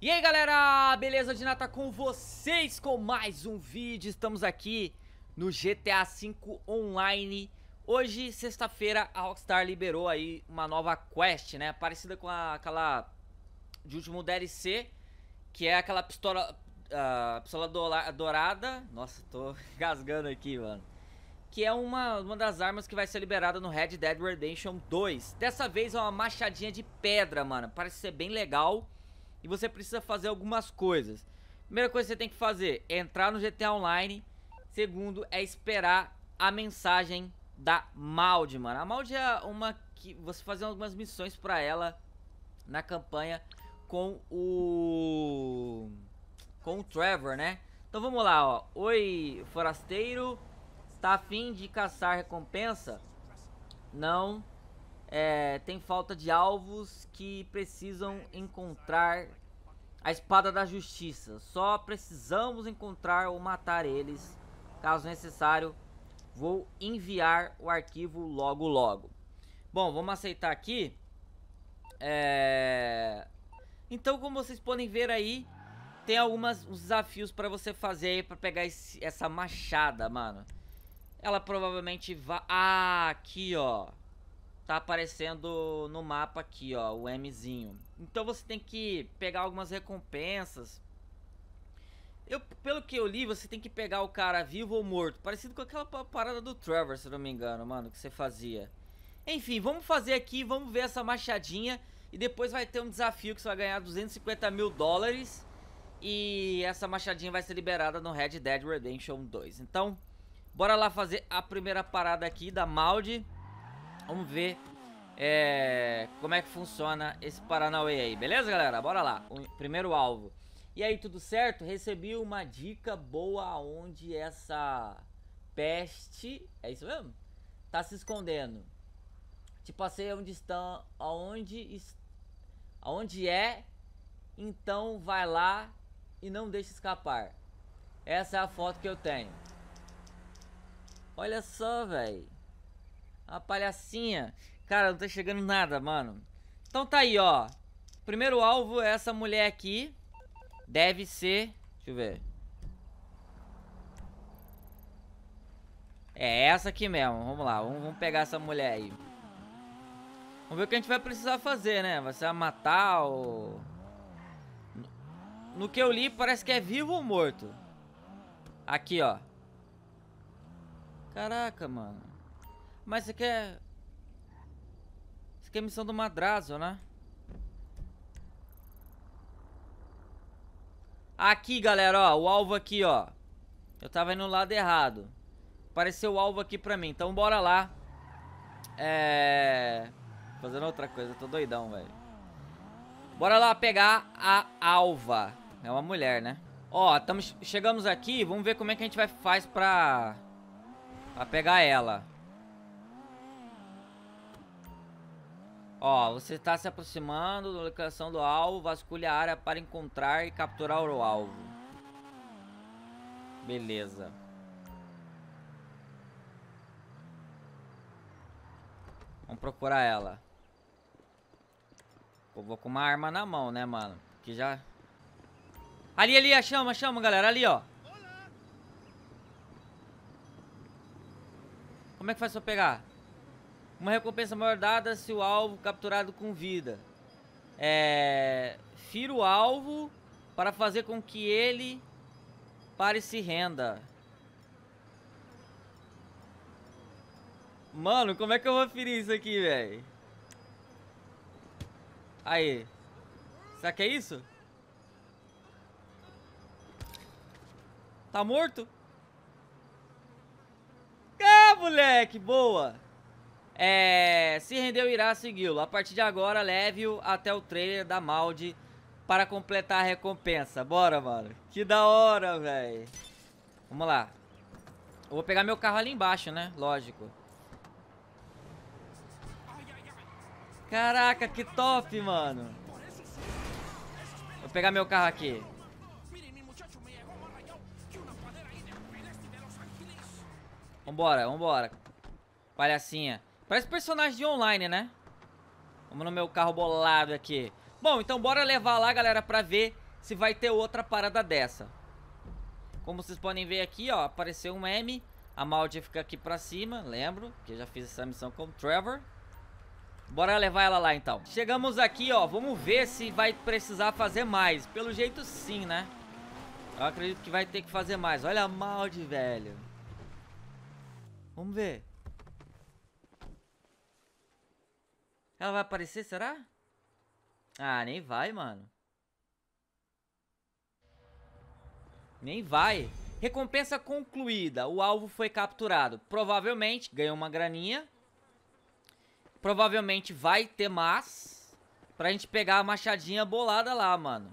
E aí galera, beleza? De Nata tá com vocês com mais um vídeo Estamos aqui no GTA V Online Hoje, sexta-feira, a Rockstar liberou aí uma nova quest, né? Parecida com a, aquela de último DLC Que é aquela pistola, uh, pistola dourada Nossa, tô gasgando aqui, mano que é uma, uma das armas que vai ser liberada no Red Dead Redemption 2. Dessa vez é uma machadinha de pedra, mano. Parece ser bem legal e você precisa fazer algumas coisas. Primeira coisa que você tem que fazer é entrar no GTA Online. Segundo é esperar a mensagem da Maldi, mano. A Maldi é uma que você fazer algumas missões para ela na campanha com o com o Trevor, né? Então vamos lá, ó. Oi, forasteiro, tá afim de caçar recompensa? Não é, tem falta de alvos que precisam encontrar a espada da justiça. Só precisamos encontrar ou matar eles. Caso necessário, vou enviar o arquivo logo logo. Bom, vamos aceitar aqui. É... Então, como vocês podem ver aí, tem alguns desafios para você fazer aí para pegar esse, essa machada, mano. Ela provavelmente vai... Ah, aqui, ó tá aparecendo no mapa aqui, ó, o Mzinho. Então você tem que pegar algumas recompensas. Eu, pelo que eu li, você tem que pegar o cara vivo ou morto. Parecido com aquela parada do Trevor, se não me engano, mano, que você fazia. Enfim, vamos fazer aqui, vamos ver essa machadinha. E depois vai ter um desafio que você vai ganhar 250 mil dólares. E essa machadinha vai ser liberada no Red Dead Redemption 2. Então, bora lá fazer a primeira parada aqui da Maldi. Vamos ver é, como é que funciona esse Paranauê aí, beleza, galera? Bora lá, o primeiro alvo. E aí, tudo certo? Recebi uma dica boa onde essa peste, é isso mesmo? Tá se escondendo. Te tipo passei onde estão, aonde, aonde é, então vai lá e não deixe escapar. Essa é a foto que eu tenho. Olha só, velho. A palhacinha. Cara, não tá chegando nada, mano. Então tá aí, ó. Primeiro alvo é essa mulher aqui. Deve ser... Deixa eu ver. É essa aqui mesmo. Vamos lá, vamos, pegar essa mulher aí. Vamos ver o que a gente vai precisar fazer, né? Vai ser matar ou... No que eu li, parece que é vivo ou morto. Aqui, ó. Caraca, mano. Mas você quer... É, isso aqui é missão do Madrazo, né? Aqui, galera, ó. O alvo aqui, ó. Eu tava indo no lado errado. Apareceu o alvo aqui pra mim. Então, bora lá. É... Fazendo outra coisa. tô doidão, velho. Bora lá pegar a alva. É uma mulher, né? Ó, tamo... chegamos aqui. Vamos ver como é que a gente vai faz pra... Pra pegar ela. Ó, você está se aproximando da localização do alvo, vasculhe a área para encontrar e capturar o alvo. Beleza. Vamos procurar ela. Eu vou com uma arma na mão, né, mano? Que já... Ali, ali, a chama, a chama, galera. Ali, ó. Como é que faz pra eu pegar? Uma recompensa maior dada se o alvo capturado com vida. É, fira o alvo para fazer com que ele pare e se renda. Mano, como é que eu vou ferir isso aqui, velho? Aí. Será que é isso? Tá morto? Ah, moleque, boa! É, se rendeu, irá segui-lo. A partir de agora, leve-o até o trailer da Maldi para completar a recompensa. Bora, mano. Que da hora, velho. Vamos lá. Eu vou pegar meu carro ali embaixo, né? Lógico. Caraca, que top, mano. Vou pegar meu carro aqui. Vambora, vambora. Palhacinha. Parece personagem de online, né? Vamos no meu carro bolado aqui. Bom, então bora levar lá, galera, pra ver se vai ter outra parada dessa. Como vocês podem ver aqui, ó, apareceu um M. A Maldi fica aqui pra cima, lembro, que eu já fiz essa missão com o Trevor. Bora levar ela lá, então. Chegamos aqui, ó, vamos ver se vai precisar fazer mais. Pelo jeito, sim, né? Eu acredito que vai ter que fazer mais. Olha a Maldi, velho. Vamos ver. Ela vai aparecer, será? Ah, nem vai, mano. Nem vai. Recompensa concluída. O alvo foi capturado. Provavelmente ganhou uma graninha. Provavelmente vai ter mais. Pra gente pegar a machadinha bolada lá, mano.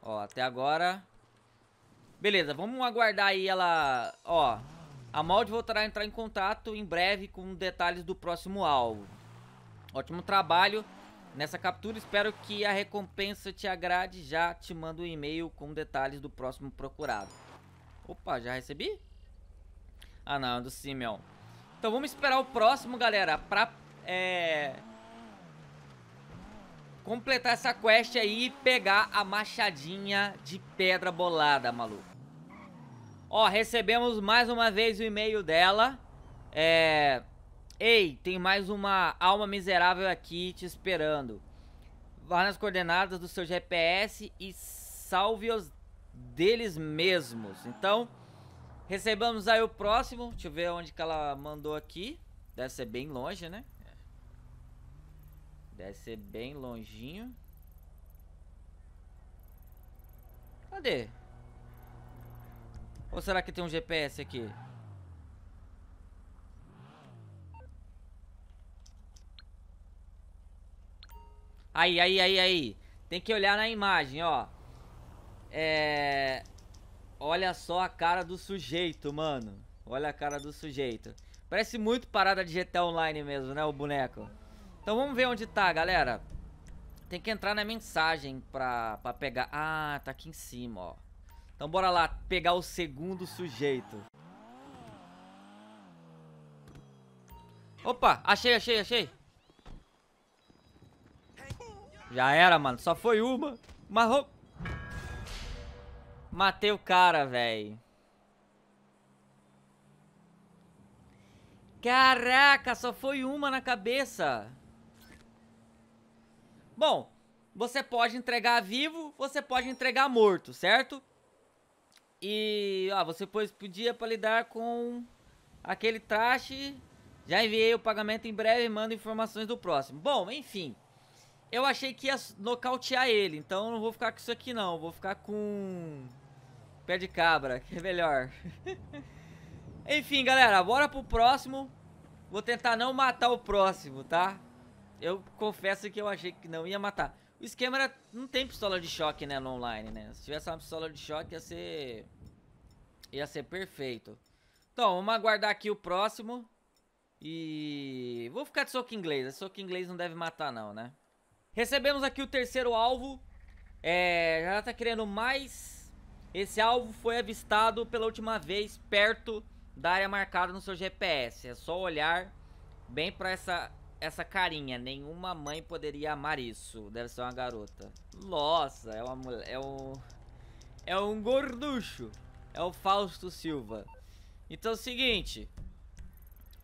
Ó, até agora... Beleza, vamos aguardar aí ela... Ó, a Molde voltará a entrar em contato em breve com detalhes do próximo alvo. Ótimo trabalho nessa captura. Espero que a recompensa te agrade. Já te mando um e-mail com detalhes do próximo procurado. Opa, já recebi? Ah, não, é do Simeon. Então vamos esperar o próximo, galera, pra é, completar essa quest aí e pegar a machadinha de pedra bolada, maluco. Ó, recebemos mais uma vez o e-mail dela. É... Ei, tem mais uma alma miserável aqui te esperando. Vá nas coordenadas do seu GPS e salve-os deles mesmos. Então, recebamos aí o próximo. Deixa eu ver onde que ela mandou aqui. Deve ser bem longe, né? Deve ser bem longinho. Cadê? Ou será que tem um GPS aqui? Aí, aí, aí, aí. Tem que olhar na imagem, ó. É... Olha só a cara do sujeito, mano. Olha a cara do sujeito. Parece muito parada de GTA Online mesmo, né, o boneco. Então vamos ver onde tá, galera. Tem que entrar na mensagem pra, pra pegar... Ah, tá aqui em cima, ó. Então bora lá pegar o segundo sujeito. Opa, achei, achei, achei. Já era, mano. Só foi uma. Marrou. Matei o cara, velho. Caraca, só foi uma na cabeça. Bom, você pode entregar vivo, você pode entregar morto, certo? E, ó, você podia para lidar com aquele traste. Já enviei o pagamento em breve, mando informações do próximo. Bom, enfim. Eu achei que ia nocautear ele, então não vou ficar com isso aqui não. Vou ficar com pé de cabra, que é melhor. Enfim, galera, bora pro próximo. Vou tentar não matar o próximo, tá? Eu confesso que eu achei que não ia matar. O esquema era... Não tem pistola de choque, né, no online, né? Se tivesse uma pistola de choque, ia ser... Ia ser perfeito. Então, vamos aguardar aqui o próximo. E... Vou ficar de soco inglês. Soco inglês não deve matar, não, né? Recebemos aqui o terceiro alvo. É, já tá querendo mais. Esse alvo foi avistado pela última vez perto da área marcada no seu GPS. É só olhar bem pra essa, essa carinha. Nenhuma mãe poderia amar isso. Deve ser uma garota. Nossa, é uma mulher. É um. É um gorducho. É o Fausto Silva. Então é o seguinte.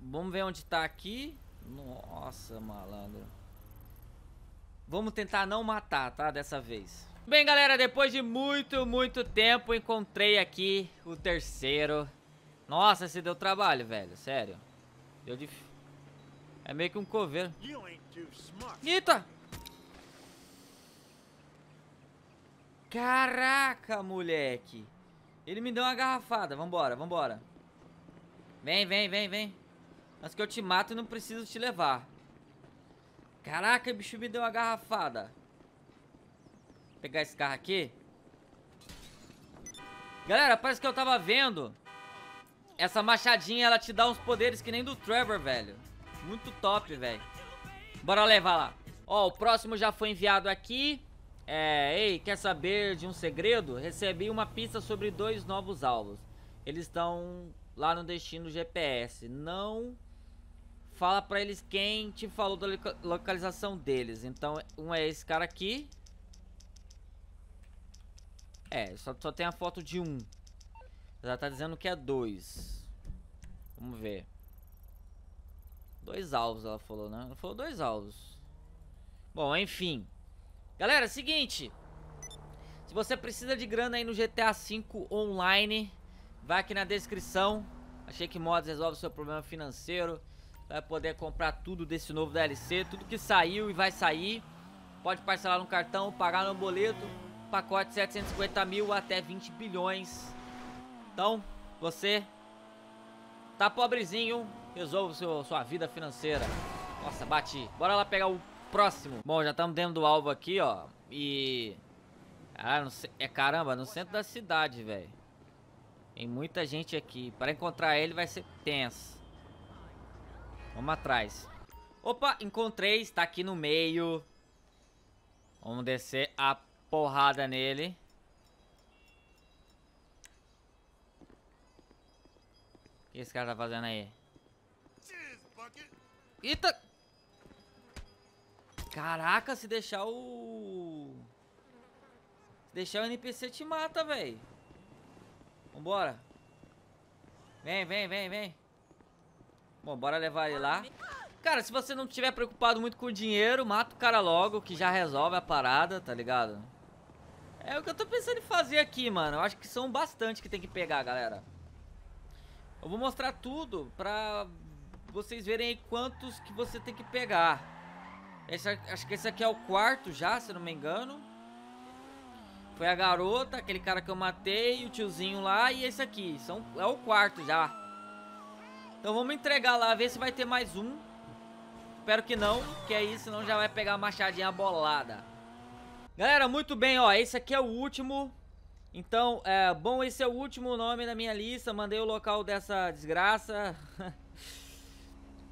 Vamos ver onde tá aqui. Nossa, malandro. Vamos tentar não matar, tá? Dessa vez. Bem, galera, depois de muito, muito tempo, encontrei aqui o terceiro. Nossa, esse deu trabalho, velho. Sério. Deu de... É meio que um coveiro. Eita! Caraca, moleque. Ele me deu uma garrafada. Vambora, vambora. Vem, vem, vem, vem. Acho que eu te mato, e não preciso te levar. Caraca, o bicho me deu uma garrafada. Vou pegar esse carro aqui. Galera, parece que eu tava vendo. Essa machadinha, ela te dá uns poderes que nem do Trevor, velho. Muito top, velho. Bora levar lá. Ó, o próximo já foi enviado aqui. É, ei, quer saber de um segredo? Recebi uma pista sobre dois novos alvos. Eles estão lá no destino GPS. Não fala pra eles quem te falou da localização deles. Então, um é esse cara aqui. É, só, só tem a foto de um. Já tá dizendo que é dois. Vamos ver. Dois alvos, ela falou, né? Ela falou dois alvos. Bom, enfim. Galera, é seguinte. Se você precisa de grana aí no GTA V Online, vai aqui na descrição. Achei que mods resolve o seu problema financeiro. Vai poder comprar tudo desse novo DLC, tudo que saiu e vai sair. Pode parcelar no cartão, pagar no boleto. Pacote 750 mil até 20 bilhões. Então, você tá pobrezinho, resolve seu, sua vida financeira. Nossa, bati. Bora lá pegar o próximo. Bom, já estamos dentro do alvo aqui, ó. E... Ah, sei... É caramba, no centro da cidade, velho. Tem muita gente aqui. Para encontrar ele vai ser tenso. Vamos atrás. Opa, encontrei. Está aqui no meio. Vamos descer a porrada nele. O que esse cara tá fazendo aí? Eita! Caraca, se deixar o... Se deixar o NPC te mata, velho. Vambora. Vem, vem, vem, vem. Bom, bora levar ele lá. Cara, se você não estiver preocupado muito com o dinheiro, mata o cara logo, que já resolve a parada, tá ligado? É o que eu tô pensando em fazer aqui, mano. Eu acho que são bastante que tem que pegar, galera. Eu vou mostrar tudo pra vocês verem aí quantos que você tem que pegar. Esse, acho que esse aqui é o quarto já, se não me engano. Foi a garota, aquele cara que eu matei, o tiozinho lá e esse aqui. São, é o quarto já. Então vamos entregar lá, ver se vai ter mais um. Espero que não, que aí senão já vai pegar a machadinha bolada. Galera, muito bem, ó, esse aqui é o último. Então, é, bom, esse é o último nome da minha lista. Mandei o local dessa desgraça.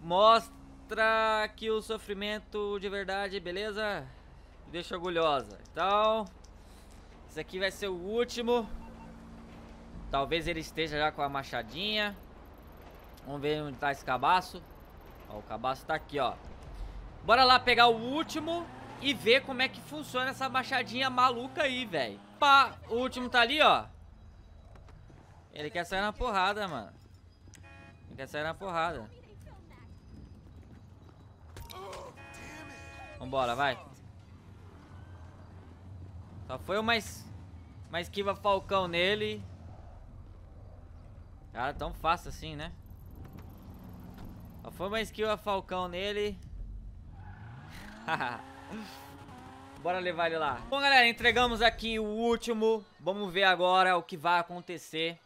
Mostra que o sofrimento de verdade, beleza? Me deixa orgulhosa. Então, esse aqui vai ser o último. Talvez ele esteja já com a machadinha. Vamos ver onde tá esse cabaço. Ó, o cabaço tá aqui, ó. Bora lá pegar o último e ver como é que funciona essa machadinha maluca aí, velho. Pá, o último tá ali, ó. Ele quer sair na porrada, mano. Ele quer sair na porrada. Vambora, vai. Só foi uma, es... uma esquiva falcão nele. Cara, tão fácil assim, né? Foi uma skill a Falcão nele. Bora levar ele lá. Bom, galera, entregamos aqui o último. Vamos ver agora o que vai acontecer.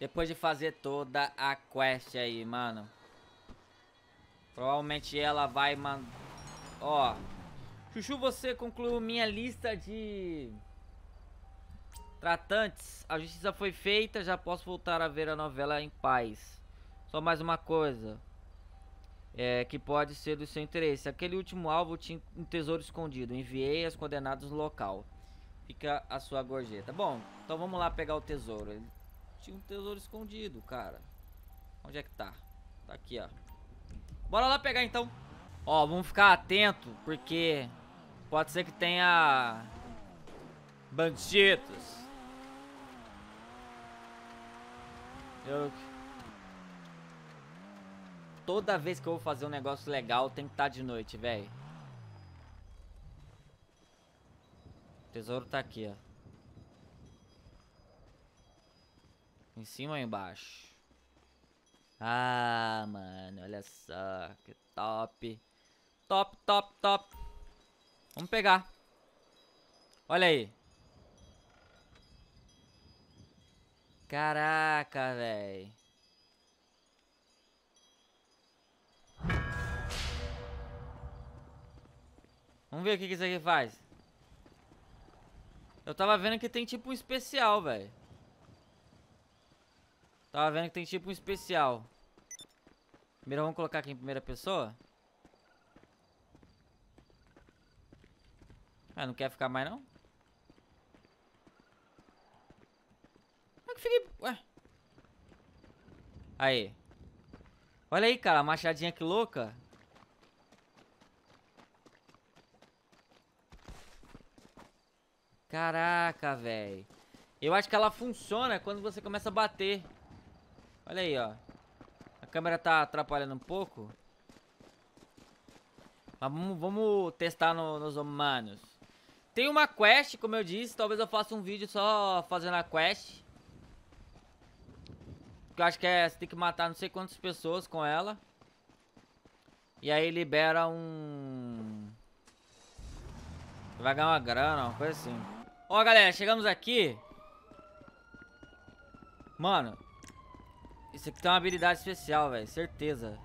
Depois de fazer toda a quest aí, mano. Provavelmente ela vai mandar... Ó. Chuchu, você concluiu minha lista de... Tratantes. A justiça foi feita, já posso voltar a ver a novela em paz. Só mais uma coisa. É, que pode ser do seu interesse. Aquele último alvo tinha um tesouro escondido. Enviei as condenadas no local. Fica a sua gorjeta. Bom, então vamos lá pegar o tesouro. Ele tinha um tesouro escondido, cara. Onde é que tá? Tá aqui, ó. Bora lá pegar então. Ó, vamos ficar atento, porque pode ser que tenha bandidos. Eu toda vez que eu vou fazer um negócio legal, tem que estar tá de noite, velho. Tesouro tá aqui, ó. Em cima ou embaixo? Ah, mano, olha só. Que top. Top, top, top. Vamos pegar. Olha aí. Caraca, velho. Vamos ver o que, que isso aqui faz. Eu tava vendo que tem tipo um especial, velho. Tava vendo que tem tipo um especial. Primeiro vamos colocar aqui em primeira pessoa. Ah, não quer ficar mais não? Como é que fiquei... Ué? Aí. Olha aí, cara, a machadinha que louca. Caraca, velho. Eu acho que ela funciona quando você começa a bater. Olha aí, ó. A câmera tá atrapalhando um pouco. Mas vamos, vamos testar no, nos humanos. Tem uma quest, como eu disse. Talvez eu faça um vídeo só fazendo a quest. eu acho que é, você tem que matar não sei quantas pessoas com ela. E aí libera um... Vai ganhar uma grana, uma coisa assim. Ó, galera, chegamos aqui. Mano. Isso aqui tem uma habilidade especial, velho. Certeza.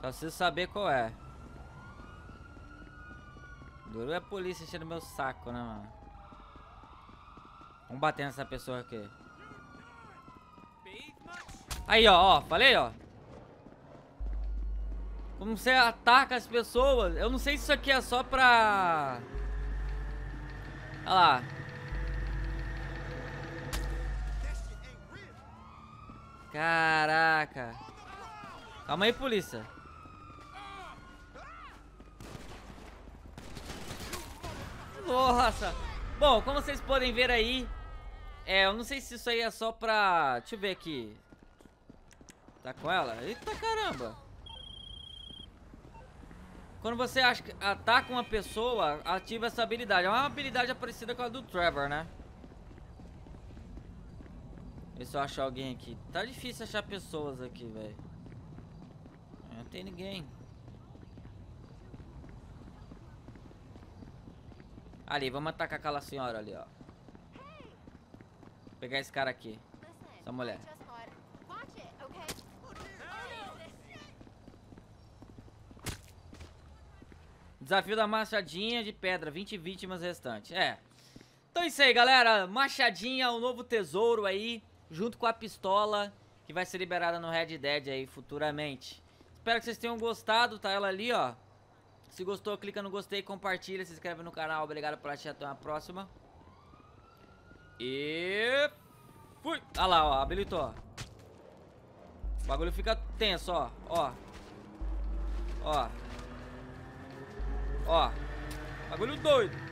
Só preciso saber qual é. Duro é a polícia enchendo meu saco, né, mano? Vamos bater nessa pessoa aqui. Aí, ó, ó. Falei, ó. Como você ataca as pessoas. Eu não sei se isso aqui é só pra... Olha lá. Caraca. Calma aí, polícia. Nossa. Bom, como vocês podem ver aí, é, eu não sei se isso aí é só pra... Deixa eu ver aqui. Tá com ela? Eita caramba. Quando você ataca uma pessoa, ativa essa habilidade. É uma habilidade parecida com a do Trevor, né? Vê se eu achar alguém aqui. Tá difícil achar pessoas aqui, velho. Não tem ninguém. Ali, vamos atacar aquela senhora ali, ó. Vou pegar esse cara aqui. Essa mulher. Desafio da machadinha de pedra, 20 vítimas restantes. É. Então é isso aí, galera. Machadinha, o um novo tesouro aí, junto com a pistola, que vai ser liberada no Red Dead aí futuramente. Espero que vocês tenham gostado, tá ela ali, ó. Se gostou, clica no gostei, compartilha, se inscreve no canal. Obrigado por assistir, até a próxima. E... Fui! Olha lá, ó, habilitou. O bagulho fica tenso, ó. Ó. Ó. Ó, bagulho doido.